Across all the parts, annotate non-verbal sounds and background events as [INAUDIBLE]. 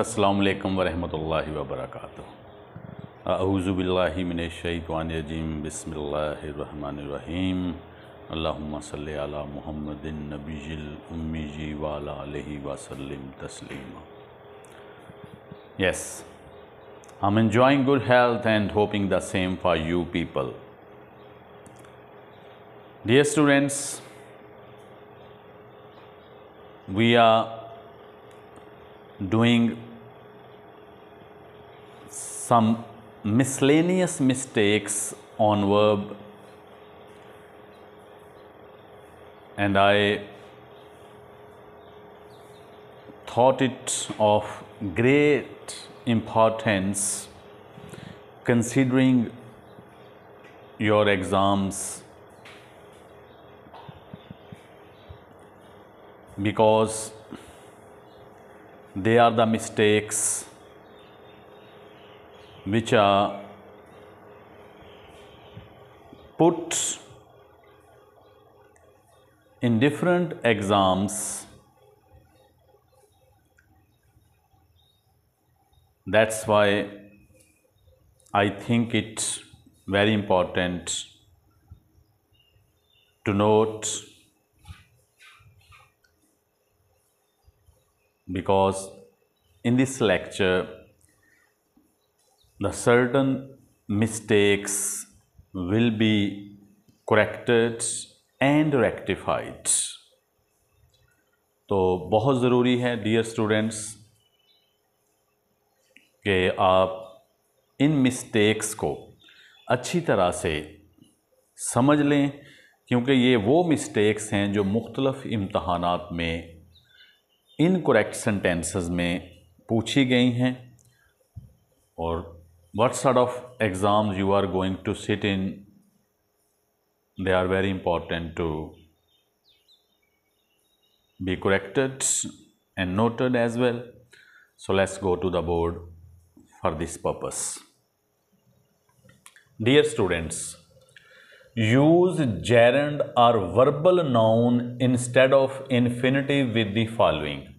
अस्सलाम वरहमतुल्लाहि वबरकातुहू अऊज़ुबिल्लाहि मिनश्शैतानिर्रजीम बिस्मिल्लाहिर्रहमानिर्रहीम अल्लाहुम्मा सल्लि अला मुहम्मदिन नबीजिल उम्मी जी तस्लीमा yes I am enjoying good health and hoping the same for you people dear students we are doing some miscellaneous mistakes on verb and I thought it of great importance considering your exams because they are the mistakes which are put in different exams that's why I think it's very important to note because in this lecture the certain mistakes will be corrected and rectified तो बहुत ज़रूरी है dear students कि आप इन mistakes को अच्छी तरह से समझ लें क्योंकि ये वो मिस्टेक्स हैं जो मुख्तलफ़ इम्तहान में इन करेक्ट सेंटेंसेस में पूछी गई हैं और what sort of exams you are going to sit in, they are very important to be corrected and noted as well. So, let's go to the board for this purpose. Dear students, use gerund or verbal noun instead of infinitive with the following.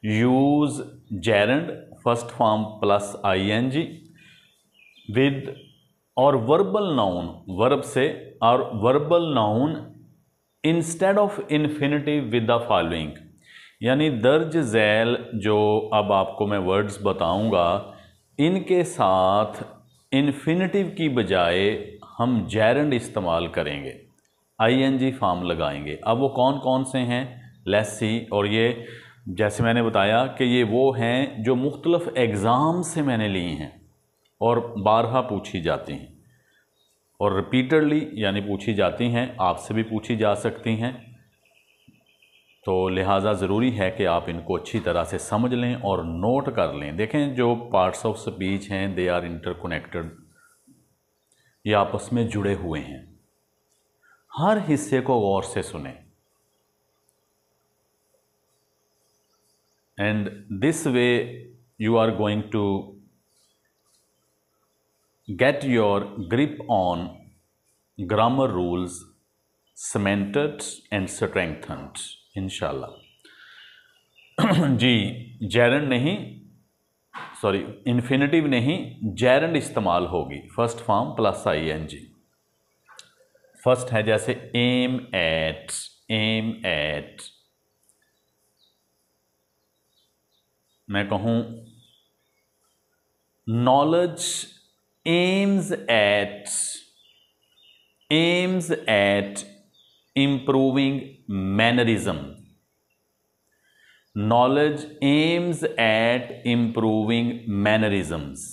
Use gerund first form plus ing with और verbal noun verb से और verbal noun instead of infinitive with the following यानी दर्ज gel जो अब आपको मैं words बताऊंगा इनके साथ इन्फिनिटिव की बजाय हम जैरंड इस्तेमाल करेंगे आईएनजी फॉर्म लगाएंगे अब वो कौन कौन से हैं लेसी और ये जैसे मैंने बताया कि ये वो हैं जो मुख्तलफ़ एग्ज़ाम से मैंने ली हैं और बारहा पूछी जाती हैं और रिपीटडली यानी पूछी जाती हैं आपसे भी पूछी जा सकती हैं तो लिहाजा ज़रूरी है कि आप इनको अच्छी तरह से समझ लें और नोट कर लें देखें जो पार्ट्स ऑफ स्पीच हैं दे आर इंटरकोनेक्टेड ये आपस में जुड़े हुए हैं हर हिस्से को गौर से सुने and this way you are going to get your grip on grammar rules cemented and strengthened इंशाल्लाह [CLEARS THROAT] जी जैरन नहीं सॉरी इन्फिनेटिव नहीं जैरन इस्तेमाल होगी first form plus I N G first है जैसे एम एट एम एट मैं कहूँ knowledge aims at aims at improving mannerism knowledge aims at improving mannerisms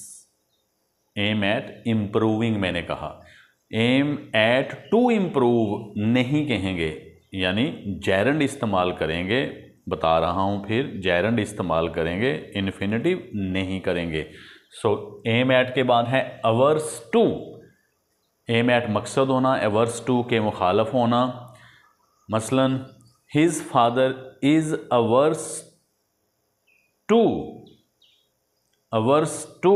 aim at improving मैंने कहा aim at to improve नहीं कहेंगे यानी जैरंड इस्तेमाल करेंगे बता रहा हूँ फिर जैरंड इस्तेमाल करेंगे इन्फिनेटिव नहीं करेंगे सो एम एट के बाद है अवर्स टू एम एट मकसद होना एवर्स टू के मुखालफ होना मसलन his father is averse to averse to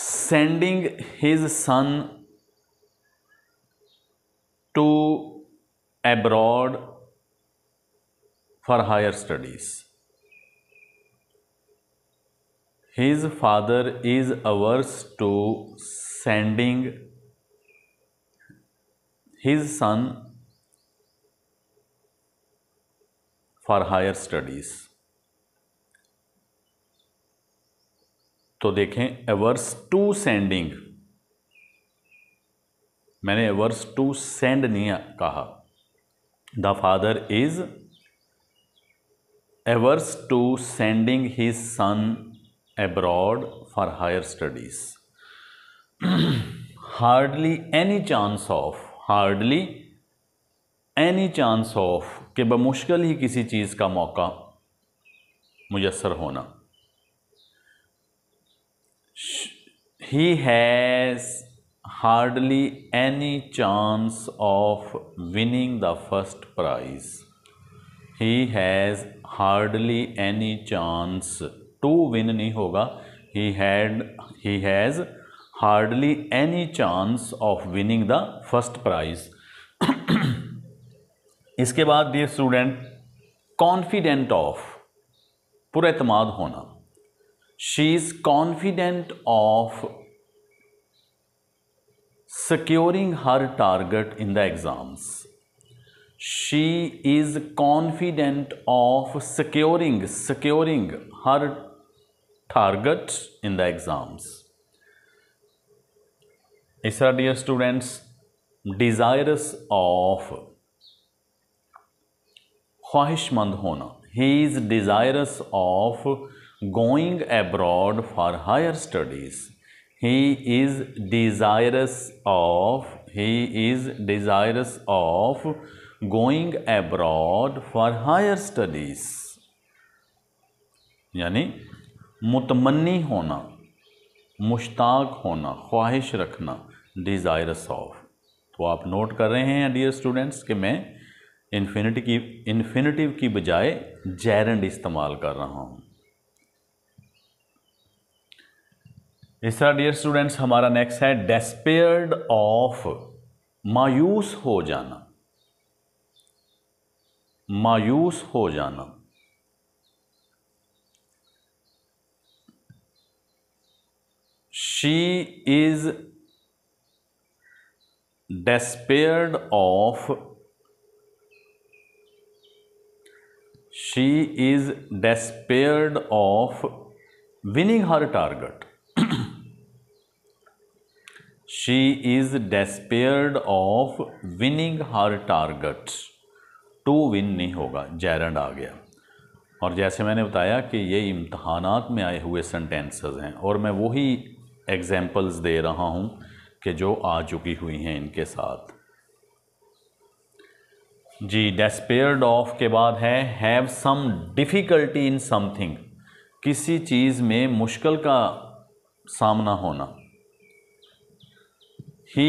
sending his son to abroad for higher studies his father is averse to sending his son for higher studies तो देखें averse to sending मैंने averse to send नहीं कहा the father is averse to sending his son abroad for higher studies. hardly any chance of, hardly any chance of के बमुश्किल ही किसी चीज़ का मौका मुयसर होना ही has hardly any chance of winning the first prize he has hardly any chance to win नहीं होगा he had he has hardly any chance of winning the first prize इसके बाद डियर स्टूडेंट कॉन्फिडेंट ऑफ पूरा एतमाद होना she is confident of securing her target in the exams she is confident of securing securing her targets in the exams isra dear students desirous of ख्वाहिशमंद होना he is desirous of going abroad for higher studies he is desirous of he is desirous of going abroad for higher studies यानी मुतमनी होना मुश्ताक होना ख्वाहिश रखना desirous of तो आप नोट कर रहे हैं डियर स्टूडेंट्स कि मैं इन्फिनिटी की इन्फिनिटिव की बजाय जैरेंड इस्तेमाल कर रहा हूँ इस तरह डियर स्टूडेंट्स हमारा नेक्स्ट है डेस्पेयर्ड ऑफ मायूस हो जाना मायूस हो जाना she is despaired of she is despaired of winning her target she is despaired of winning her target to win नहीं होगा जैरंड आ गया और जैसे मैंने बताया कि ये इम्तहान में आए हुए सेंटेंसेज हैं और मैं वही एग्ज़ाम्पल्स दे रहा हूँ कि जो आ चुकी हुई हैं इनके साथ जी डेस्पेयर्ड ऑफ के बाद है have some difficulty in something किसी चीज़ में मुश्किल का सामना होना he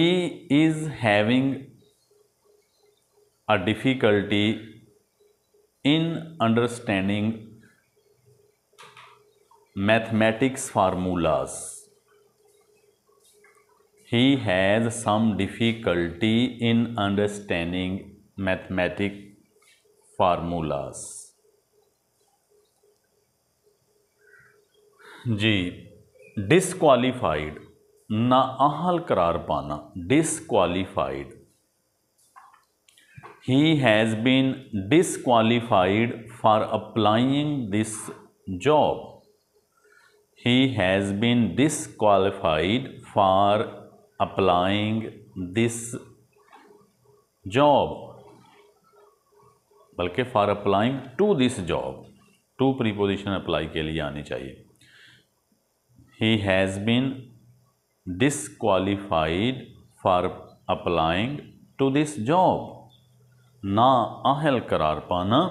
is having a difficulty in understanding mathematics formulas he has some difficulty in understanding mathematic formulas. जी डिसक्वालीफाइड नाअहल करार पाना disqualified. he has been disqualified for applying this job he has been disqualified for applying this job बल्कि for applying to this job to preposition apply के लिए आनी चाहिए he has been disqualified for applying to this job ना अहल करार पाना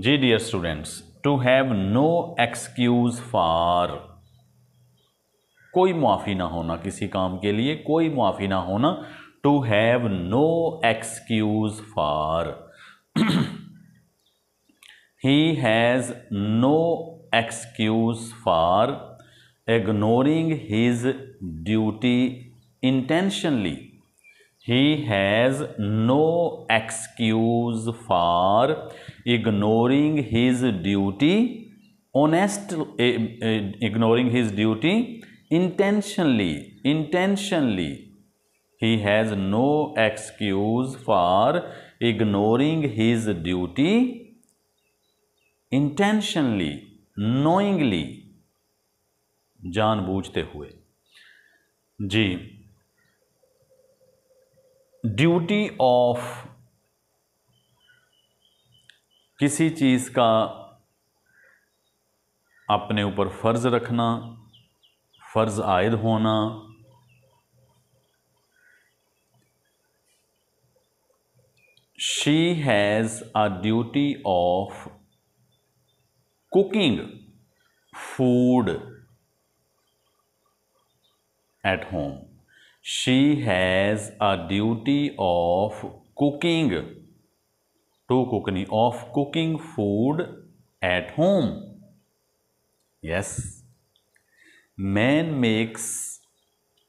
जी dear students to have no excuse for कोई मुआफ़ी ना होना किसी काम के लिए कोई मुआफ़ी ना होना to have no excuse for he has no excuse for ignoring his duty intentionally he has no excuse for ignoring his duty honest ignoring his duty intentionally intentionally he has no excuse for ignoring his duty intentionally knowingly जानबूझते हुए जी duty of किसी चीज़ का अपने ऊपर फ़र्ज़ रखना फ़र्ज आयद होना she has a duty of cooking food at home she has a duty of cooking to कुकनी of cooking food at home yes man makes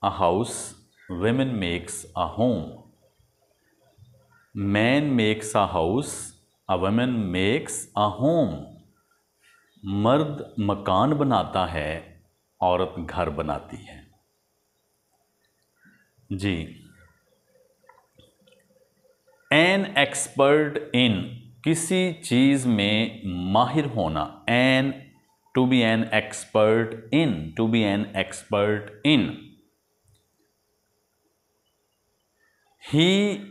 a house women makes a home man makes a house a women makes a home मर्द मकान बनाता है औरत घर बनाती है G an expert in किसी चीज़ में माहिर होना an to be an expert in to be an expert in he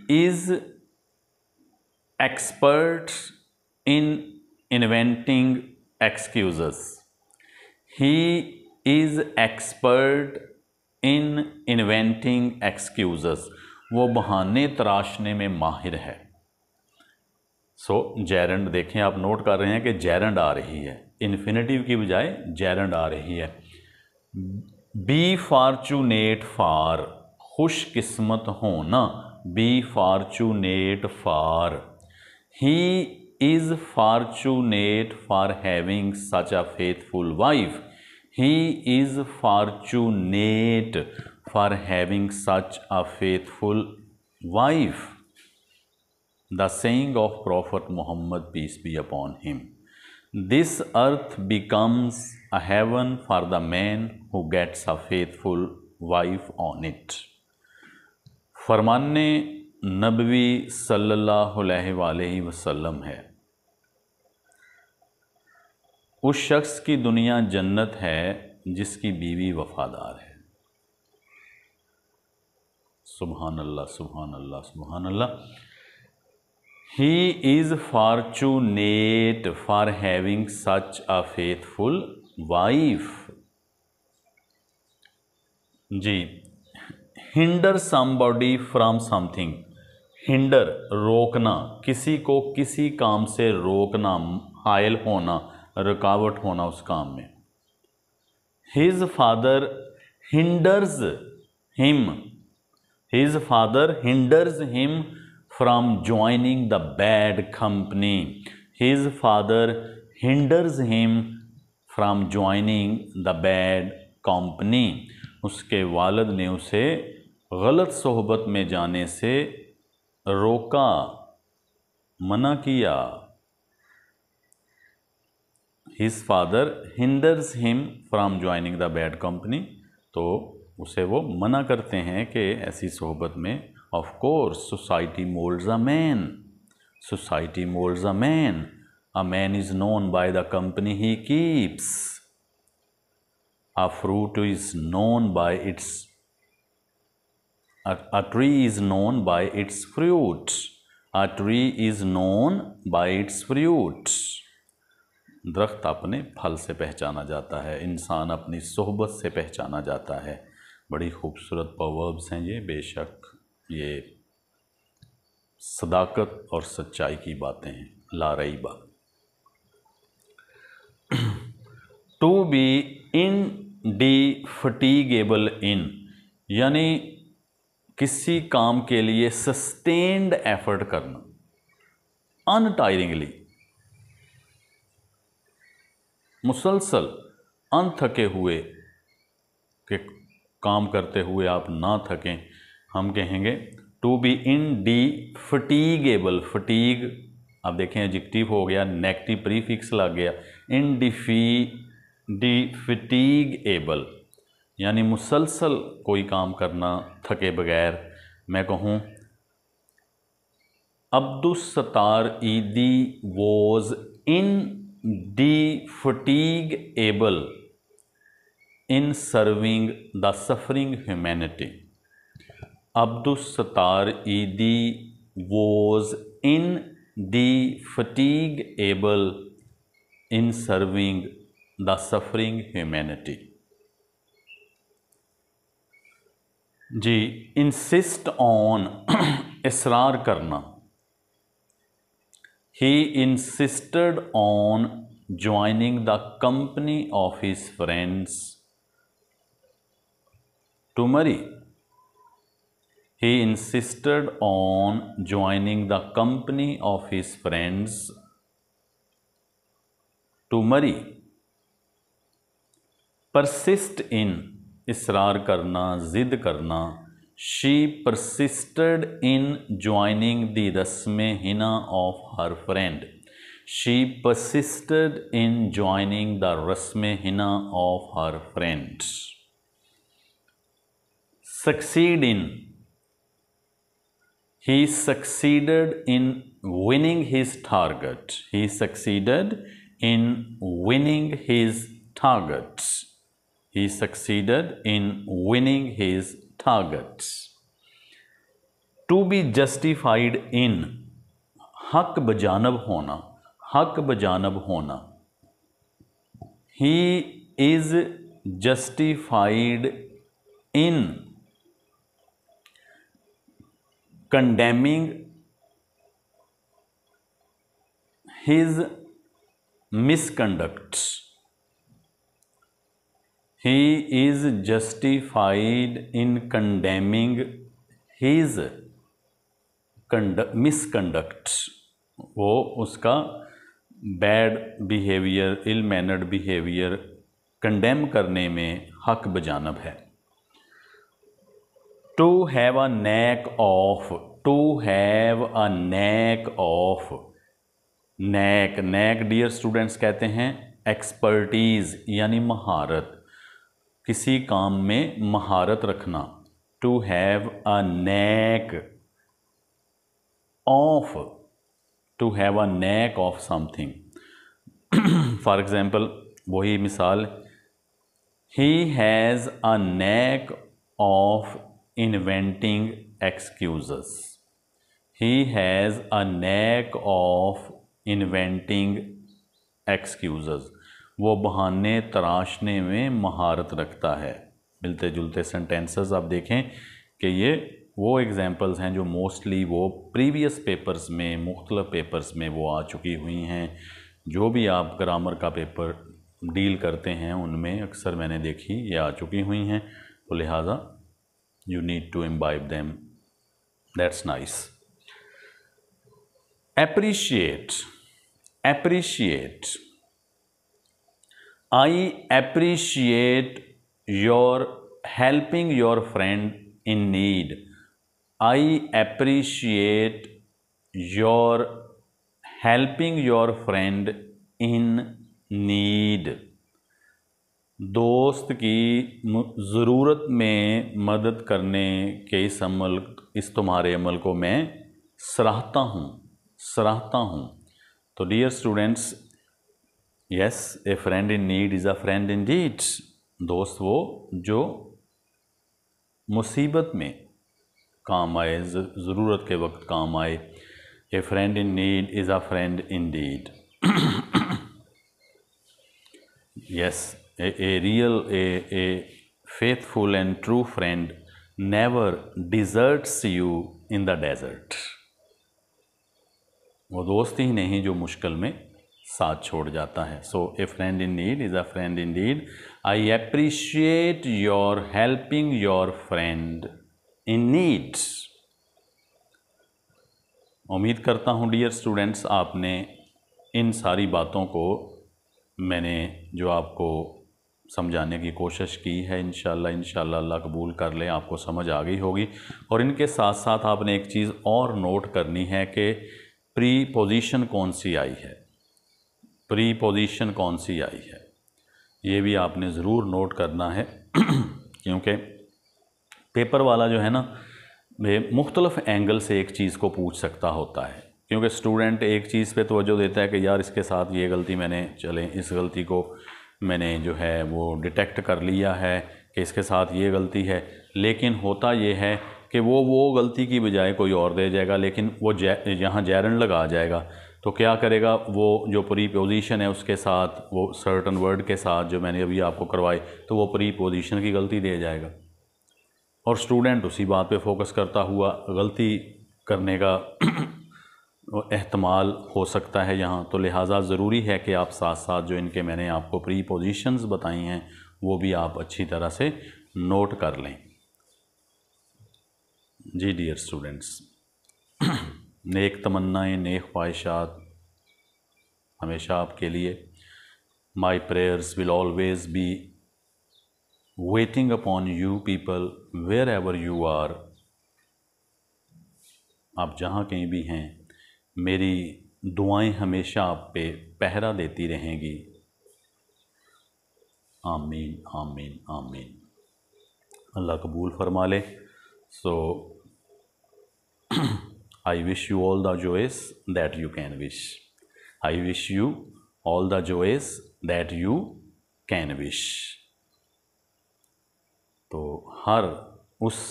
is expert in inventing excuses he is expert in inventing excuses वो बहाने तराशने में माहिर है सो so, जैरंड देखें आप नोट कर रहे हैं कि जैरंड आ रही है इन्फिनेटिव की बजाय जैरंड आ रही है बी फार्चुनेट फार खुशकिस्मत होना be fortunate for he is fortunate for having such a faithful wife he is fortunate for having such a faithful wife the saying of prophet Muhammad peace be upon him this earth becomes a heaven for the man who gets a faithful wife on it फरमान नबी सल्ह वसम है उस शख्स की दुनिया जन्नत है जिसकी बीवी वफादार है सुबहानल्ला सुबहानल्ला सुबहानल्ला he is fortunate for having such a faithful wife जी hinder somebody from something hinder रोकना किसी को किसी काम से रोकना हायल होना रुकावट होना उस काम में his father hinders him his father hinders him from joining the bad company. His father hinders him from joining the bad company. उसके वालद ने उसे गलत सोहबत में जाने से रोका मना किया his father hinders him from joining the bad company तो उसे वो मना करते हैं कि ऐसी सोहबत में Of course, society molds a man. Society molds a man. A man is known by the company he keeps. A fruit is known by its a, a tree is known by its fruit. A tree is known by its fruit. दरख्त अपने फल से पहचाना जाता है इंसान अपनी सोहबत से पहचाना जाता है बड़ी खूबसूरत पवर्ब्स हैं ये बेशक ये सदाकत और सच्चाई की बातें हैं ला रही बात to be indefatigable in यानी किसी काम के लिए सस्टेन्ड एफर्ट करना अनटायरिंगली मुसलसल अनथके हुए के काम करते हुए आप ना थकें हम कहेंगे to be indefatigable fatigue आप देखें एजिक्टिव हो गया नेगेटिव प्रीफिक्स लग गया इन डिफी डी फटीग एबल यानी मुसलसल कोई काम करना थके बगैर मैं कहूँ Abdul Sattar Edhi was D fatigue indefatigable in serving the suffering humanity Abdul Sattar Edhi was indefatigable in serving the suffering humanity जी इंसिस्ट ऑन [CLEARS THROAT] इसरार करना he insisted on joining the company of his friends टूमरी he insisted on joining the company of his friends to marry persist in israr karna zid karna she persisted in joining the rasme of her friend she persisted in joining the rasme of her friends succeed in he succeeded in winning his target. He succeeded in winning his target. He succeeded in winning his target. To be justified in हक बजानब hona, हक बजानब hona. He is justified in. Condemning his misconduct he is justified in condemning his misconduct वो उसका bad behaviour ill mannered behaviour condemn करने में हक बजानब है to have a knack of to have a knack of knack knack dear students कहते हैं expertise यानी महारत किसी काम में महारत रखना to have a knack of to have a knack of something for example वही मिसाल he has a knack of inventing excuses he has a knack of inventing excuses वो बहाने तराशने में महारत रखता है मिलते जुलते सेंटेंसेस आप देखें कि ये वो एग्ज़ाम्पल्स हैं जो मोस्टली वो प्रीवियस पेपर्स में मुख्तल पेपर्स में वो आ चुकी हुई हैं जो भी आप ग्रामर का पेपर डील करते हैं उनमें अक्सर मैंने देखी ये आ चुकी हुई हैं तो लिहाजा you need to imbibe them. That's nice. Appreciate, appreciate. I appreciate your helping your friend in need. I appreciate your helping your friend in need. दोस्त की ज़रूरत में मदद करने के इस अमल इस तुम्हारे अमल को मैं सराहता हूँ सराहता हूँ तो dear students yes a friend in need is a friend in deed दोस्त वो जो मुसीबत में काम आए ज़रूरत के वक्त काम आए a friend in need is a friend in deed yes a, a real, a, a faithful and true friend never deserts you in the desert. वो दोस्त ही नहीं जो मुश्किल में साथ छोड़ जाता है so a friend in need is a friend in need I appreciate your helping your friend in need उम्मीद करता हूँ डियर स्टूडेंट्स आपने इन सारी बातों को मैंने जो आपको समझाने की कोशिश की है इन शाला कबूल कर लें आपको समझ आ गई होगी और इनके साथ साथ आपने एक चीज़ और नोट करनी है कि प्री पोजीशन कौन सी आई है प्री पोजीशन कौन सी आई है ये भी आपने ज़रूर नोट करना है [CLEARS THROAT] क्योंकि पेपर वाला जो है ना मुख्तलफ़ एंगल से एक चीज़ को पूछ सकता होता है क्योंकि स्टूडेंट एक चीज़ पे तोज्जो देता है कि यार इसके साथ ये गलती मैंने चलें इस गलती को मैंने जो है वो डिटेक्ट कर लिया है कि इसके साथ ये गलती है लेकिन होता ये है कि वो वो गलती की बजाय कोई और दे जाएगा लेकिन वो जै यहाँ जैरन लगा जाएगा तो क्या करेगा वो जो प्री पोज़िशन है उसके साथ वो सर्टन वर्ड के साथ जो मैंने अभी आपको करवाई तो वो प्री पोजीशन की गलती दे जाएगा और स्टूडेंट उसी बात पे फोकस करता हुआ गलती करने का एहतमाल हो सकता है यहाँ तो लिहाजा ज़रूरी है कि आप साथ साथ जो इनके मैंने आपको प्री पोजिशंस बताई हैं वो भी आप अच्छी तरह से नोट कर लें जी डियर स्टूडेंट्स [CLEARS THROAT] नेक तमन्नाएं नेक ख्वाहिशात हमेशा आपके लिए my prayers will always be waiting upon you people wherever you are आप जहाँ कहीं भी हैं मेरी दुआएं हमेशा आप पे पहरा देती रहेंगी आमीन आमीन आमीन अल्लाह कबूल फरमा ले so I wish you all the joys that you can wish I wish you all the joys that you can wish तो हर उस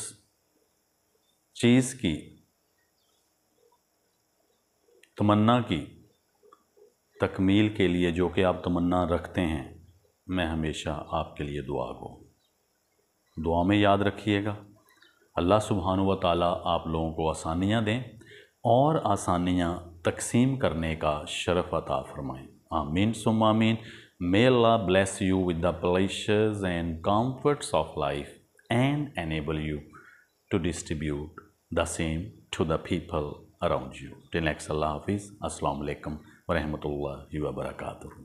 चीज़ की तमन्ना की तकमील के लिए जो कि आप तमन्ना रखते हैं मैं हमेशा आपके लिए दुआ को दुआ में याद रखिएगा अल्लाह सुबहान व ताली आप लोगों को आसानियाँ दें और आसानियाँ तकसीम करने का शरफ़ अता फ़रमाएँ आमीन सुम आमीन may Allah bless you with the pleasures and comforts of life and enable you to distribute the same to the around you till next अल्लाह हाफिज़ अस्सलाम वालेकुम वरहमतुल्लाहि वबरकatuh